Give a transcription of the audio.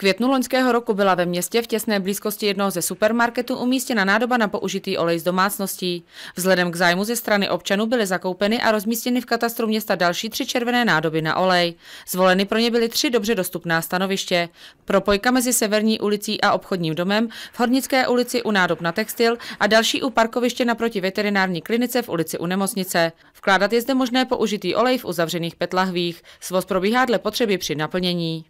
květnu loňského roku byla ve městě v těsné blízkosti jednoho ze supermarketů umístěna nádoba na použitý olej z domácností. Vzhledem k zájmu ze strany občanů byly zakoupeny a rozmístěny v katastru města další tři červené nádoby na olej. Zvoleny pro ně byly tři dobře dostupná stanoviště. Propojka mezi severní ulicí a obchodním domem, v Hornické ulici u nádob na textil a další u parkoviště naproti veterinární klinice v ulici u nemocnice. Vkládat je zde možné použitý olej v uzavřených petlahvích. Svoz probíhá dle potřeby při naplnění.